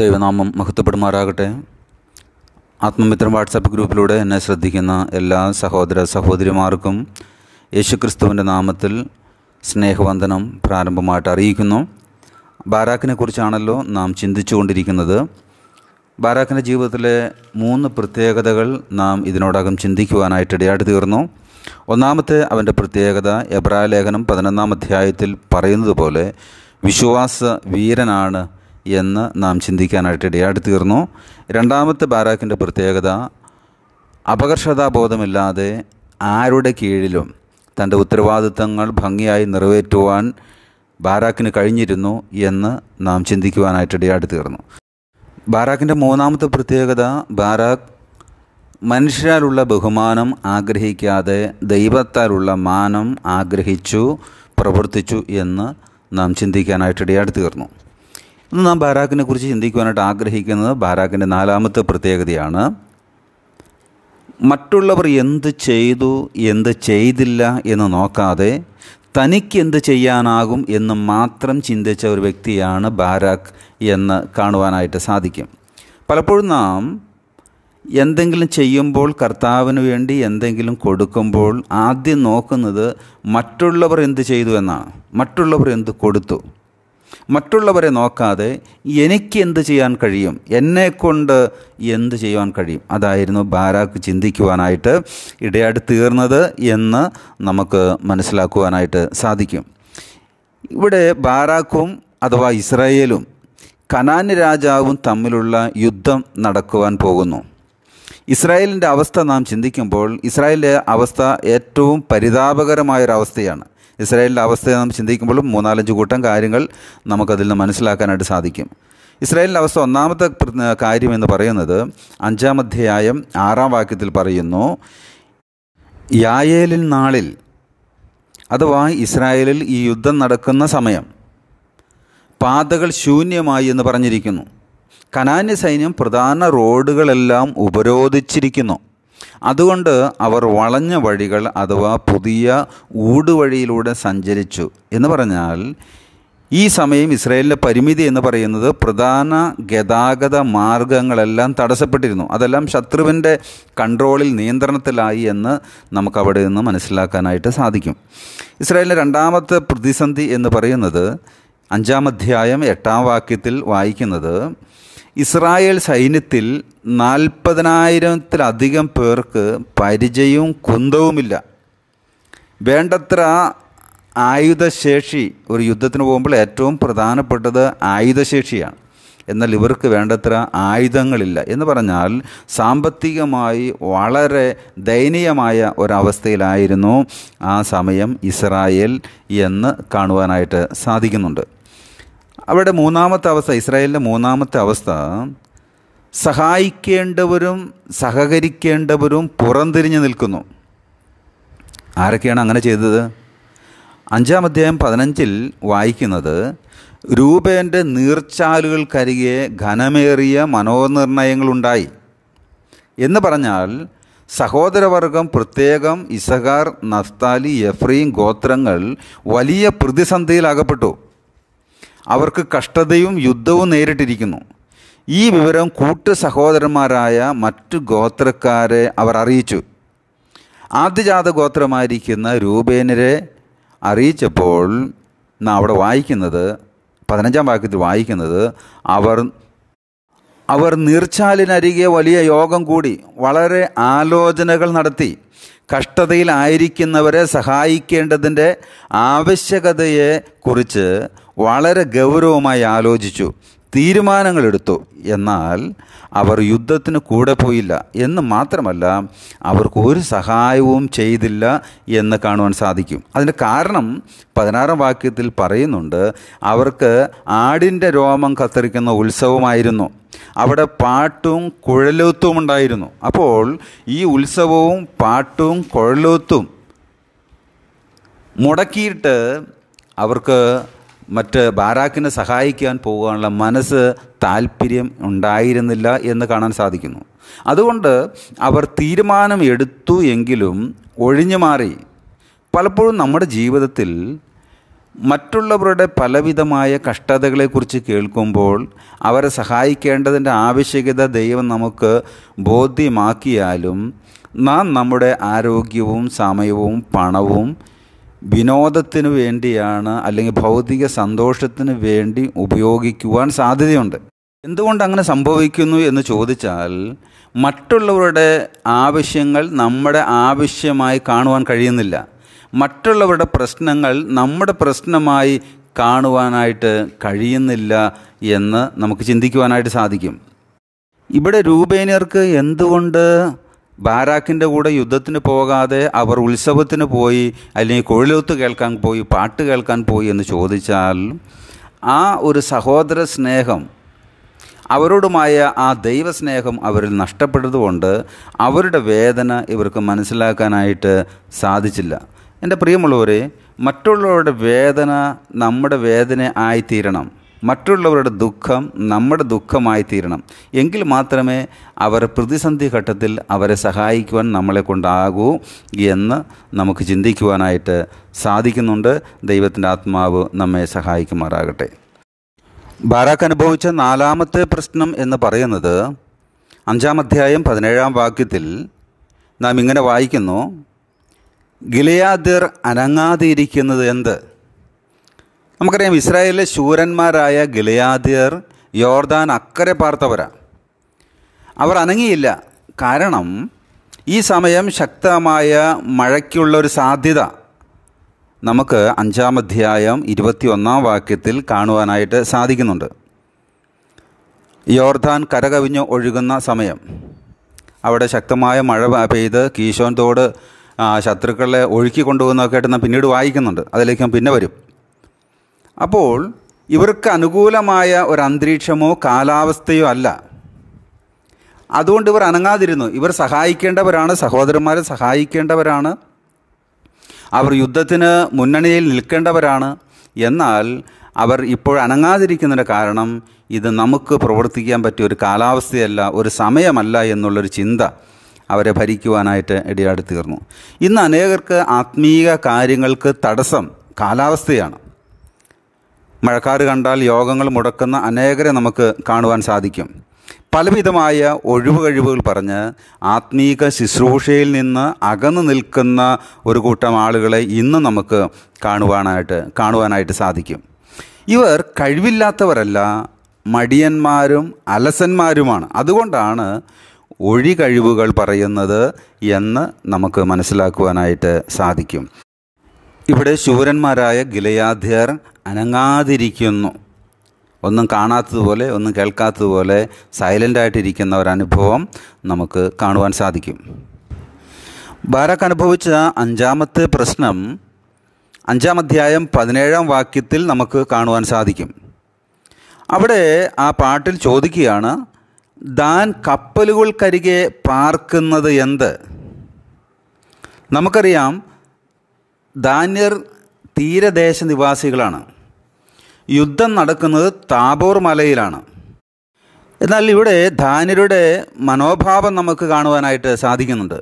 ദൈവനാമം മഹത്വപ്പെടുമാറാകട്ടെ ആത്മമിത്രം വാട്സാപ്പ് ഗ്രൂപ്പിലൂടെ എന്നെ ശ്രദ്ധിക്കുന്ന എല്ലാ സഹോദര സഹോദരിമാർക്കും യേശുക്രിസ്തുവിൻ്റെ നാമത്തിൽ സ്നേഹവന്ദനം പ്രാരംഭമായിട്ട് അറിയിക്കുന്നു ബാരാക്കിനെ കുറിച്ചാണല്ലോ നാം ചിന്തിച്ചുകൊണ്ടിരിക്കുന്നത് ബാരാക്കിൻ്റെ ജീവിതത്തിലെ മൂന്ന് പ്രത്യേകതകൾ നാം ഇതിനോടകം ചിന്തിക്കുവാനായിട്ട് ഇടയായിട്ട് തീർന്നു ഒന്നാമത്തെ അവൻ്റെ പ്രത്യേകത എബ്രായ ലേഖനം പതിനൊന്നാം അധ്യായത്തിൽ പറയുന്നത് പോലെ വിശ്വാസ വീരനാണ് എന്ന് നാം ചിന്തിക്കാനായിട്ട് ഇടയായി തീർന്നു രണ്ടാമത്തെ ബാരാക്കിൻ്റെ പ്രത്യേകത അപകർഷതാബോധമില്ലാതെ ആരുടെ കീഴിലും തൻ്റെ ഉത്തരവാദിത്തങ്ങൾ ഭംഗിയായി നിറവേറ്റുവാൻ ബാരാക്കിന് കഴിഞ്ഞിരുന്നു എന്ന് നാം ചിന്തിക്കുവാനായിട്ട് ഇടയായി തീർന്നു ബാരാക്കിൻ്റെ മൂന്നാമത്തെ പ്രത്യേകത ബാരാക്ക് മനുഷ്യരാലുള്ള ബഹുമാനം ആഗ്രഹിക്കാതെ ദൈവത്താലുള്ള മാനം ആഗ്രഹിച്ചു പ്രവർത്തിച്ചു എന്ന് നാം ചിന്തിക്കാനായിട്ട് തീർന്നു ഇന്ന് നാം ബാരാക്കിനെ കുറിച്ച് ചിന്തിക്കുവാനായിട്ട് ആഗ്രഹിക്കുന്നത് ബാരാക്കിൻ്റെ നാലാമത്തെ പ്രത്യേകതയാണ് മറ്റുള്ളവർ എന്ത് ചെയ്തു എന്ത് ചെയ്തില്ല എന്ന് നോക്കാതെ തനിക്ക് എന്ത് ചെയ്യാനാകും എന്ന് മാത്രം ചിന്തിച്ച ഒരു വ്യക്തിയാണ് ബാരാക്ക് എന്ന് കാണുവാനായിട്ട് സാധിക്കും പലപ്പോഴും നാം എന്തെങ്കിലും ചെയ്യുമ്പോൾ കർത്താവിന് വേണ്ടി എന്തെങ്കിലും കൊടുക്കുമ്പോൾ ആദ്യം നോക്കുന്നത് മറ്റുള്ളവർ എന്ത് ചെയ്തു എന്നാണ് മറ്റുള്ളവർ എന്ത് കൊടുത്തു മറ്റുള്ളവരെ നോക്കാതെ എനിക്ക് എന്ത് ചെയ്യാൻ കഴിയും എന്നെക്കൊണ്ട് എന്ത് ചെയ്യുവാൻ കഴിയും അതായിരുന്നു ബാരാക്ക് ചിന്തിക്കുവാനായിട്ട് ഇടയായിട്ട് തീർന്നത് എന്ന് നമുക്ക് മനസ്സിലാക്കുവാനായിട്ട് സാധിക്കും ഇവിടെ ബാരാക്കും അഥവാ ഇസ്രായേലും കനാന് രാജാവും തമ്മിലുള്ള യുദ്ധം നടക്കുവാൻ പോകുന്നു ഇസ്രായേലിൻ്റെ അവസ്ഥ നാം ചിന്തിക്കുമ്പോൾ ഇസ്രായേലിൻ്റെ അവസ്ഥ ഏറ്റവും പരിതാപകരമായൊരവസ്ഥയാണ് ഇസ്രായേലിൻ്റെ അവസ്ഥയെ നമ്മൾ ചിന്തിക്കുമ്പോഴും മൂന്നാലഞ്ച് കൂട്ടം കാര്യങ്ങൾ നമുക്കതിൽ നിന്ന് മനസ്സിലാക്കാനായിട്ട് സാധിക്കും ഇസ്രായേലിൻ്റെ അവസ്ഥ ഒന്നാമത്തെ കാര്യം എന്ന് പറയുന്നത് അഞ്ചാം അധ്യായം ആറാം വാക്യത്തിൽ പറയുന്നു യായേലിൻ നാളിൽ അഥവാ ഇസ്രായേലിൽ ഈ യുദ്ധം നടക്കുന്ന സമയം പാതകൾ ശൂന്യമായി എന്ന് പറഞ്ഞിരിക്കുന്നു കനാന്യ സൈന്യം പ്രധാന റോഡുകളെല്ലാം ഉപരോധിച്ചിരിക്കുന്നു അതുകൊണ്ട് അവർ വളഞ്ഞ വഴികൾ അഥവാ പുതിയ ഊടുവഴിയിലൂടെ സഞ്ചരിച്ചു എന്ന് പറഞ്ഞാൽ ഈ സമയം ഇസ്രയേലിലെ പരിമിതി എന്ന് പറയുന്നത് പ്രധാന ഗതാഗത മാർഗങ്ങളെല്ലാം തടസ്സപ്പെട്ടിരുന്നു അതെല്ലാം ശത്രുവിൻ്റെ കൺട്രോളിൽ നിയന്ത്രണത്തിലായി എന്ന് നമുക്ക് അവിടെ നിന്ന് മനസ്സിലാക്കാനായിട്ട് സാധിക്കും ഇസ്രയേലിൻ്റെ രണ്ടാമത്തെ പ്രതിസന്ധി എന്ന് പറയുന്നത് അഞ്ചാം അധ്യായം എട്ടാം വാക്യത്തിൽ വായിക്കുന്നത് ഇസ്രായേൽ സൈന്യത്തിൽ നാൽപ്പതിനായിരത്തിലധികം പേർക്ക് പരിചയവും കുന്തവുമില്ല വേണ്ടത്ര ആയുധശേഷി ഒരു യുദ്ധത്തിന് പോകുമ്പോൾ ഏറ്റവും പ്രധാനപ്പെട്ടത് ആയുധശേഷിയാണ് എന്നാൽ ഇവർക്ക് വേണ്ടത്ര ആയുധങ്ങളില്ല എന്ന് പറഞ്ഞാൽ സാമ്പത്തികമായി വളരെ ദയനീയമായ ഒരവസ്ഥയിലായിരുന്നു ആ സമയം ഇസ്രായേൽ എന്ന് കാണുവാനായിട്ട് സാധിക്കുന്നുണ്ട് അവിടെ മൂന്നാമത്തെ അവസ്ഥ ഇസ്രായേലിൻ്റെ മൂന്നാമത്തെ അവസ്ഥ സഹായിക്കേണ്ടവരും സഹകരിക്കേണ്ടവരും പുറംതിരിഞ്ഞു നിൽക്കുന്നു ആരൊക്കെയാണ് അങ്ങനെ ചെയ്തത് അഞ്ചാം അധ്യായം പതിനഞ്ചിൽ വായിക്കുന്നത് രൂപേൻ്റെ നീർച്ചാലുകൾക്കരികെ ഘനമേറിയ മനോനിർണയങ്ങളുണ്ടായി എന്ന് പറഞ്ഞാൽ സഹോദരവർഗം പ്രത്യേകം ഇസഹാർ നഫ്താലി യഫ്രീം ഗോത്രങ്ങൾ വലിയ പ്രതിസന്ധിയിലകപ്പെട്ടു അവർക്ക് കഷ്ടതയും യുദ്ധവും നേരിട്ടിരിക്കുന്നു ഈ വിവരം കൂട്ടു സഹോദരന്മാരായ മറ്റു ഗോത്രക്കാരെ അവർ അറിയിച്ചു ആദ്യജാത ഗോത്രമായിരിക്കുന്ന രൂപേനരെ അറിയിച്ചപ്പോൾ നാം അവിടെ വായിക്കുന്നത് പതിനഞ്ചാം വാക്യത്തിൽ വായിക്കുന്നത് അവർ അവർ നീർച്ചാലിനരികെ വലിയ യോഗം കൂടി വളരെ ആലോചനകൾ നടത്തി കഷ്ടതയിലായിരിക്കുന്നവരെ സഹായിക്കേണ്ടതിൻ്റെ ആവശ്യകതയെക്കുറിച്ച് വളരെ ഗൗരവമായി ആലോചിച്ചു തീരുമാനങ്ങളെടുത്തു എന്നാൽ അവർ യുദ്ധത്തിന് കൂടെ പോയില്ല എന്ന് മാത്രമല്ല അവർക്ക് ഒരു സഹായവും ചെയ്തില്ല എന്ന് കാണുവാൻ സാധിക്കും അതിന് കാരണം പതിനാറാം വാക്യത്തിൽ പറയുന്നുണ്ട് അവർക്ക് ആടിൻ്റെ രോമം കത്തിരിക്കുന്ന ഉത്സവമായിരുന്നു അവിടെ പാട്ടും കുഴലൂത്തും ഉണ്ടായിരുന്നു അപ്പോൾ ഈ ഉത്സവവും പാട്ടും കുഴലൂത്തും മുടക്കിയിട്ട് അവർക്ക് മറ്റ് ബാരാക്കിനെ സഹായിക്കാൻ പോകാനുള്ള മനസ്സ് താല്പര്യം ഉണ്ടായിരുന്നില്ല എന്ന് കാണാൻ സാധിക്കുന്നു അതുകൊണ്ട് അവർ തീരുമാനം എടുത്തു എങ്കിലും ഒഴിഞ്ഞു മാറി പലപ്പോഴും നമ്മുടെ ജീവിതത്തിൽ മറ്റുള്ളവരുടെ പലവിധമായ കഷ്ടതകളെക്കുറിച്ച് കേൾക്കുമ്പോൾ അവരെ സഹായിക്കേണ്ടതിൻ്റെ ആവശ്യകത ദൈവം നമുക്ക് ബോധ്യമാക്കിയാലും നാം നമ്മുടെ ആരോഗ്യവും സമയവും പണവും വിനോദത്തിന് വേണ്ടിയാണ് അല്ലെങ്കിൽ ഭൗതിക സന്തോഷത്തിന് വേണ്ടി ഉപയോഗിക്കുവാൻ സാധ്യതയുണ്ട് എന്തുകൊണ്ട് അങ്ങനെ സംഭവിക്കുന്നു എന്ന് ചോദിച്ചാൽ മറ്റുള്ളവരുടെ ആവശ്യങ്ങൾ നമ്മുടെ ആവശ്യമായി കാണുവാൻ കഴിയുന്നില്ല മറ്റുള്ളവരുടെ പ്രശ്നങ്ങൾ നമ്മുടെ പ്രശ്നമായി കാണുവാനായിട്ട് കഴിയുന്നില്ല എന്ന് നമുക്ക് ചിന്തിക്കുവാനായിട്ട് സാധിക്കും ഇവിടെ രൂപേനിയർക്ക് എന്തുകൊണ്ട് ബാരാക്കിൻ്റെ കൂടെ യുദ്ധത്തിന് പോകാതെ അവർ ഉത്സവത്തിന് പോയി അല്ലെങ്കിൽ കൊഴിലൊത്ത് കേൾക്കാൻ പോയി പാട്ട് കേൾക്കാൻ പോയി എന്ന് ചോദിച്ചാൽ ആ ഒരു സഹോദര സ്നേഹം അവരോടുമായ ആ ദൈവസ്നേഹം അവരിൽ നഷ്ടപ്പെട്ടതുകൊണ്ട് അവരുടെ വേദന ഇവർക്ക് മനസ്സിലാക്കാനായിട്ട് സാധിച്ചില്ല എൻ്റെ പ്രിയമുള്ളവരെ മറ്റുള്ളവരുടെ വേദന നമ്മുടെ വേദന ആയിത്തീരണം മറ്റുള്ളവരുടെ ദുഃഖം നമ്മുടെ ദുഃഖമായി തീരണം എങ്കിൽ മാത്രമേ അവർ പ്രതിസന്ധി ഘട്ടത്തിൽ അവരെ സഹായിക്കുവാൻ നമ്മളെ കൊണ്ടാകൂ എന്ന് നമുക്ക് ചിന്തിക്കുവാനായിട്ട് സാധിക്കുന്നുണ്ട് ദൈവത്തിൻ്റെ ആത്മാവ് നമ്മെ സഹായിക്കുമാറാകട്ടെ ബാറാക്ക് അനുഭവിച്ച നാലാമത്തെ പ്രശ്നം എന്ന് പറയുന്നത് അഞ്ചാം അധ്യായം പതിനേഴാം വാക്യത്തിൽ നാം ഇങ്ങനെ വായിക്കുന്നു ഗിലയാദിർ അനങ്ങാതിരിക്കുന്നത് എന്ത് നമുക്കറിയാം ഇസ്രായേലിലെ ശൂരന്മാരായ ഗിലയാദിയർ യോർദാൻ അക്കരെ പാർത്തവരാണ് അവർ അനങ്ങിയില്ല കാരണം ഈ സമയം ശക്തമായ മഴയ്ക്കുള്ളൊരു ഒരു സാധ്യത നമുക്ക് അഞ്ചാം അധ്യായം ഇരുപത്തി ഒന്നാം വാക്യത്തിൽ കാണുവാനായിട്ട് സാധിക്കുന്നുണ്ട് യോർദാൻ കരകവിഞ്ഞ് ഒഴുകുന്ന സമയം അവിടെ ശക്തമായ മഴ പെയ്ത് കീശോൻ തോട് ശത്രുക്കളെ ഒഴുക്കി കൊണ്ടുപോകുന്നതൊക്കെ ആയിട്ട് നാം പിന്നീട് വായിക്കുന്നുണ്ട് അതിലേക്ക് പിന്നെ വരും അപ്പോൾ ഇവർക്ക് അനുകൂലമായ ഒരു അന്തരീക്ഷമോ കാലാവസ്ഥയോ അല്ല അതുകൊണ്ട് ഇവർ അനങ്ങാതിരുന്നു ഇവർ സഹായിക്കേണ്ടവരാണ് സഹോദരന്മാരെ സഹായിക്കേണ്ടവരാണ് അവർ യുദ്ധത്തിന് മുന്നണിയിൽ നിൽക്കേണ്ടവരാണ് എന്നാൽ അവർ ഇപ്പോൾ അനങ്ങാതിരിക്കുന്നതിൻ്റെ കാരണം ഇത് നമുക്ക് പ്രവർത്തിക്കാൻ പറ്റിയ ഒരു കാലാവസ്ഥയല്ല ഒരു സമയമല്ല എന്നുള്ളൊരു ചിന്ത അവരെ ഭരിക്കുവാനായിട്ട് ഇടയാടി തീർന്നു ഇന്ന് അനേകർക്ക് ആത്മീയ കാര്യങ്ങൾക്ക് തടസ്സം കാലാവസ്ഥയാണ് മഴക്കാറ് കണ്ടാൽ യോഗങ്ങൾ മുടക്കുന്ന അനേകരെ നമുക്ക് കാണുവാൻ സാധിക്കും പലവിധമായ ഒഴിവ് കഴിവുകൾ പറഞ്ഞ് ആത്മീക ശുശ്രൂഷയിൽ നിന്ന് അകന്നു നിൽക്കുന്ന ഒരു കൂട്ടം ആളുകളെ ഇന്ന് നമുക്ക് കാണുവാനായിട്ട് കാണുവാനായിട്ട് സാധിക്കും ഇവർ കഴിവില്ലാത്തവരല്ല മടിയന്മാരും അലസന്മാരുമാണ് അതുകൊണ്ടാണ് ഒഴി കഴിവുകൾ പറയുന്നത് എന്ന് നമുക്ക് മനസ്സിലാക്കുവാനായിട്ട് സാധിക്കും ഇവിടെ ശൂരന്മാരായ ഗിലയാധ്യർ അനങ്ങാതിരിക്കുന്നു ഒന്നും കാണാത്തതുപോലെ ഒന്നും കേൾക്കാത്തതുപോലെ സൈലൻ്റായിട്ടിരിക്കുന്ന ഒരനുഭവം നമുക്ക് കാണുവാൻ സാധിക്കും ബാരക് അനുഭവിച്ച അഞ്ചാമത്തെ പ്രശ്നം അഞ്ചാം അധ്യായം പതിനേഴാം വാക്യത്തിൽ നമുക്ക് കാണുവാൻ സാധിക്കും അവിടെ ആ പാട്ടിൽ ചോദിക്കുകയാണ് ദാൻ കപ്പലുകൾക്കരികെ പാർക്കുന്നത് എന്ത് നമുക്കറിയാം ദാന്യർ തീരദേശ നിവാസികളാണ് യുദ്ധം നടക്കുന്നത് താബോർ മലയിലാണ് എന്നാൽ ഇവിടെ ധാന്യരുടെ മനോഭാവം നമുക്ക് കാണുവാനായിട്ട് സാധിക്കുന്നുണ്ട്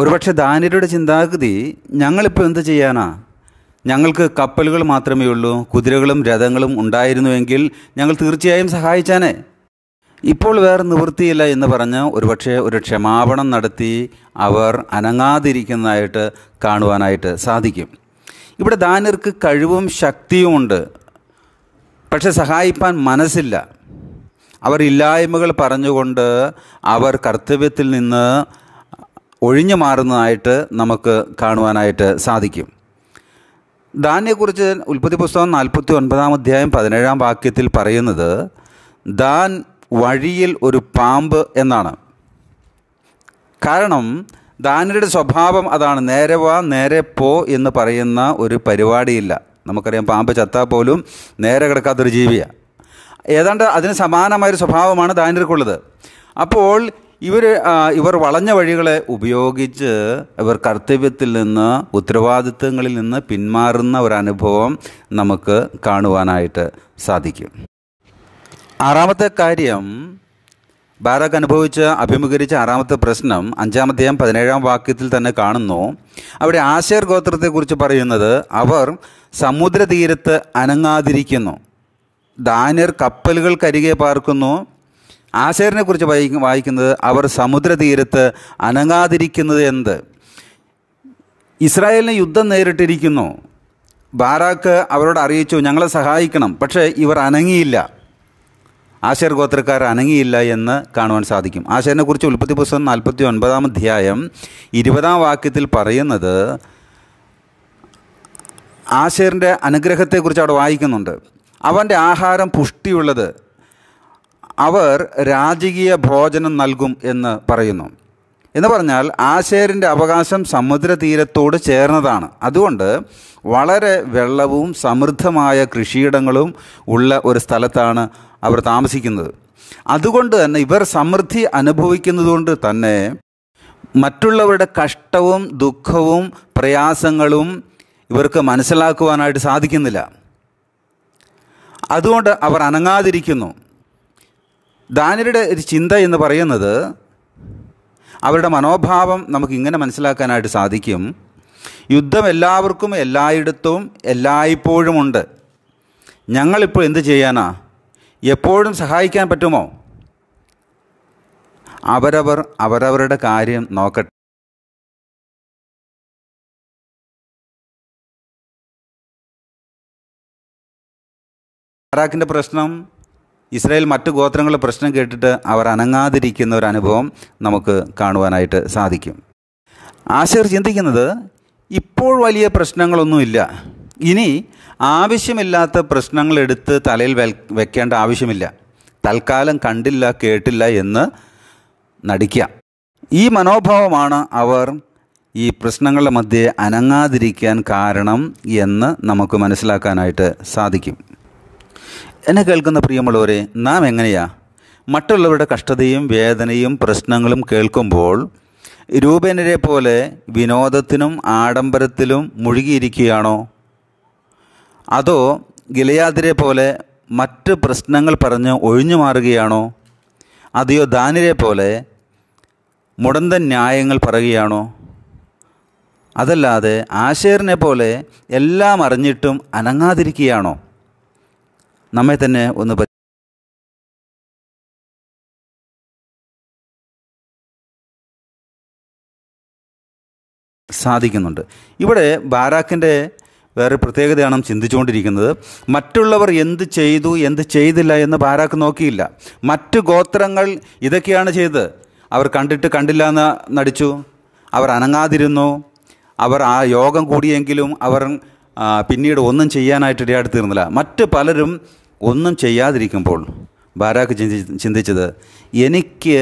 ഒരുപക്ഷെ ധാന്യരുടെ ചിന്താഗതി ഞങ്ങളിപ്പോൾ എന്ത് ചെയ്യാനാ ഞങ്ങൾക്ക് കപ്പലുകൾ മാത്രമേ ഉള്ളൂ കുതിരകളും രഥങ്ങളും ഉണ്ടായിരുന്നുവെങ്കിൽ ഞങ്ങൾ തീർച്ചയായും സഹായിച്ചാനേ ഇപ്പോൾ വേറെ നിവൃത്തിയില്ല എന്ന് പറഞ്ഞ് ഒരുപക്ഷെ ഒരു ക്ഷമാപണം നടത്തി അവർ അനങ്ങാതിരിക്കുന്നതായിട്ട് കാണുവാനായിട്ട് സാധിക്കും ഇവിടെ ദാനിർക്ക് കഴിവും ശക്തിയുമുണ്ട് പക്ഷെ സഹായിപ്പാൻ മനസ്സില്ല അവർ ഇല്ലായ്മകൾ പറഞ്ഞുകൊണ്ട് അവർ കർത്തവ്യത്തിൽ നിന്ന് ഒഴിഞ്ഞു മാറുന്നതായിട്ട് നമുക്ക് കാണുവാനായിട്ട് സാധിക്കും ദാനിനെക്കുറിച്ച് ഉൽപ്പത്തി പുസ്തകം നാൽപ്പത്തി ഒൻപതാം അധ്യായം പതിനേഴാം വാക്യത്തിൽ പറയുന്നത് ദാൻ വഴിയിൽ ഒരു പാമ്പ് എന്നാണ് കാരണം ദാനരുടെ സ്വഭാവം അതാണ് നേരെ വാ നേരെ പോ എന്ന് പറയുന്ന ഒരു പരിപാടിയില്ല നമുക്കറിയാം പാമ്പ് ചത്താൽ പോലും നേരെ കിടക്കാത്തൊരു ജീവിയാണ് ഏതാണ്ട് അതിന് സമാനമായൊരു സ്വഭാവമാണ് ദാനിർക്കുള്ളത് അപ്പോൾ ഇവർ ഇവർ വളഞ്ഞ വഴികളെ ഉപയോഗിച്ച് ഇവർ കർത്തവ്യത്തിൽ നിന്ന് ഉത്തരവാദിത്വങ്ങളിൽ നിന്ന് പിന്മാറുന്ന ഒരു അനുഭവം നമുക്ക് കാണുവാനായിട്ട് സാധിക്കും ആറാമത്തെ കാര്യം ബാരാക്ക് അനുഭവിച്ച് അഭിമുഖീകരിച്ച ആറാമത്തെ പ്രശ്നം അഞ്ചാമത്തെയും പതിനേഴാം വാക്യത്തിൽ തന്നെ കാണുന്നു അവിടെ ആശേർ ഗോത്രത്തെക്കുറിച്ച് പറയുന്നത് അവർ സമുദ്രതീരത്ത് അനങ്ങാതിരിക്കുന്നു ദാനിയർ കപ്പലുകൾ കരികെ പാർക്കുന്നു ആശേറിനെ കുറിച്ച് വായിക്കുന്നത് അവർ സമുദ്രതീരത്ത് അനങ്ങാതിരിക്കുന്നത് എന്ത് ഇസ്രായേലിന് യുദ്ധം നേരിട്ടിരിക്കുന്നു ബാരാക്ക് അവരോട് അറിയിച്ചു ഞങ്ങളെ സഹായിക്കണം പക്ഷേ ഇവർ അനങ്ങിയില്ല ആശേർ ഗോത്രക്കാർ അനങ്ങിയില്ല എന്ന് കാണുവാൻ സാധിക്കും ആശേറിനെക്കുറിച്ച് ഉൽപ്പത്തി പുസ്തകം നാൽപ്പത്തി ഒൻപതാം അധ്യായം ഇരുപതാം വാക്യത്തിൽ പറയുന്നത് ആശേറിൻ്റെ അനുഗ്രഹത്തെക്കുറിച്ച് അവിടെ വായിക്കുന്നുണ്ട് അവൻ്റെ ആഹാരം പുഷ്ടിയുള്ളത് അവർ രാജകീയ ഭോജനം നൽകും എന്ന് പറയുന്നു എന്ന് പറഞ്ഞാൽ ആശേരിൻ്റെ അവകാശം സമുദ്രതീരത്തോട് ചേർന്നതാണ് അതുകൊണ്ട് വളരെ വെള്ളവും സമൃദ്ധമായ കൃഷിയിടങ്ങളും ഉള്ള ഒരു സ്ഥലത്താണ് അവർ താമസിക്കുന്നത് അതുകൊണ്ട് തന്നെ ഇവർ സമൃദ്ധി അനുഭവിക്കുന്നതുകൊണ്ട് തന്നെ മറ്റുള്ളവരുടെ കഷ്ടവും ദുഃഖവും പ്രയാസങ്ങളും ഇവർക്ക് മനസ്സിലാക്കുവാനായിട്ട് സാധിക്കുന്നില്ല അതുകൊണ്ട് അവർ അനങ്ങാതിരിക്കുന്നു ദാനിയുടെ ഒരു ചിന്ത എന്ന് പറയുന്നത് അവരുടെ മനോഭാവം നമുക്ക് ഇങ്ങനെ മനസ്സിലാക്കാനായിട്ട് സാധിക്കും യുദ്ധം എല്ലാവർക്കും എല്ലായിടത്തും എല്ലായ്പ്പോഴുമുണ്ട് ഞങ്ങളിപ്പോൾ എന്ത് ചെയ്യാനാണ് എപ്പോഴും സഹായിക്കാൻ പറ്റുമോ അവരവർ അവരവരുടെ കാര്യം നോക്കട്ടെ ബാറാക്കിൻ്റെ പ്രശ്നം ഇസ്രായേൽ മറ്റു ഗോത്രങ്ങളുടെ പ്രശ്നം കേട്ടിട്ട് അവർ അനങ്ങാതിരിക്കുന്ന ഒരു അനുഭവം നമുക്ക് കാണുവാനായിട്ട് സാധിക്കും ആശയർ ചിന്തിക്കുന്നത് ഇപ്പോൾ വലിയ പ്രശ്നങ്ങളൊന്നുമില്ല ഇനി ആവശ്യമില്ലാത്ത പ്രശ്നങ്ങൾ എടുത്ത് തലയിൽ വെക്കേണ്ട ആവശ്യമില്ല തൽക്കാലം കണ്ടില്ല കേട്ടില്ല എന്ന് നടിക്കുക ഈ മനോഭാവമാണ് അവർ ഈ പ്രശ്നങ്ങളുടെ മധ്യേ അനങ്ങാതിരിക്കാൻ കാരണം എന്ന് നമുക്ക് മനസ്സിലാക്കാനായിട്ട് സാധിക്കും എന്നെ കേൾക്കുന്ന പ്രിയമുള്ളവരെ നാം എങ്ങനെയാ മറ്റുള്ളവരുടെ കഷ്ടതയും വേദനയും പ്രശ്നങ്ങളും കേൾക്കുമ്പോൾ രൂപേനരെ പോലെ വിനോദത്തിനും ആഡംബരത്തിലും മുഴുകിയിരിക്കുകയാണോ അതോ ഗിലയാദിരെ പോലെ മറ്റ് പ്രശ്നങ്ങൾ പറഞ്ഞ് ഒഴിഞ്ഞു മാറുകയാണോ അതെയോ ദാനിരെ പോലെ മുടന്ത ന്യായങ്ങൾ പറയുകയാണോ അതല്ലാതെ ആശേറിനെ പോലെ എല്ലാം അറിഞ്ഞിട്ടും അനങ്ങാതിരിക്കുകയാണോ നമ്മെ തന്നെ ഒന്ന് സാധിക്കുന്നുണ്ട് ഇവിടെ ബാരാക്കിൻ്റെ വേറെ പ്രത്യേകതയാണ് നാം ചിന്തിച്ചുകൊണ്ടിരിക്കുന്നത് മറ്റുള്ളവർ എന്ത് ചെയ്തു എന്ത് ചെയ്തില്ല എന്ന് പാരാക്ക് നോക്കിയില്ല മറ്റ് ഗോത്രങ്ങൾ ഇതൊക്കെയാണ് ചെയ്തത് അവർ കണ്ടിട്ട് കണ്ടില്ല എന്ന് നടിച്ചു അവർ അനങ്ങാതിരുന്നു അവർ ആ യോഗം കൂടിയെങ്കിലും അവർ പിന്നീട് ഒന്നും ചെയ്യാനായിട്ട് ഇടയായിട്ട് തീർന്നില്ല മറ്റ് പലരും ഒന്നും ചെയ്യാതിരിക്കുമ്പോൾ ബാരാക്ക് ചിന്തി ചിന്തിച്ചത് എനിക്ക്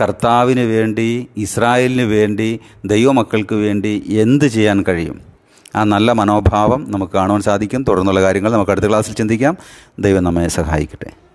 കർത്താവിന് വേണ്ടി ഇസ്രായേലിന് വേണ്ടി ദൈവമക്കൾക്ക് വേണ്ടി എന്ത് ചെയ്യാൻ കഴിയും ആ നല്ല മനോഭാവം നമുക്ക് കാണുവാൻ സാധിക്കും തുടർന്നുള്ള കാര്യങ്ങൾ നമുക്ക് അടുത്ത ക്ലാസ്സിൽ ചിന്തിക്കാം ദൈവം നമ്മെ സഹായിക്കട്ടെ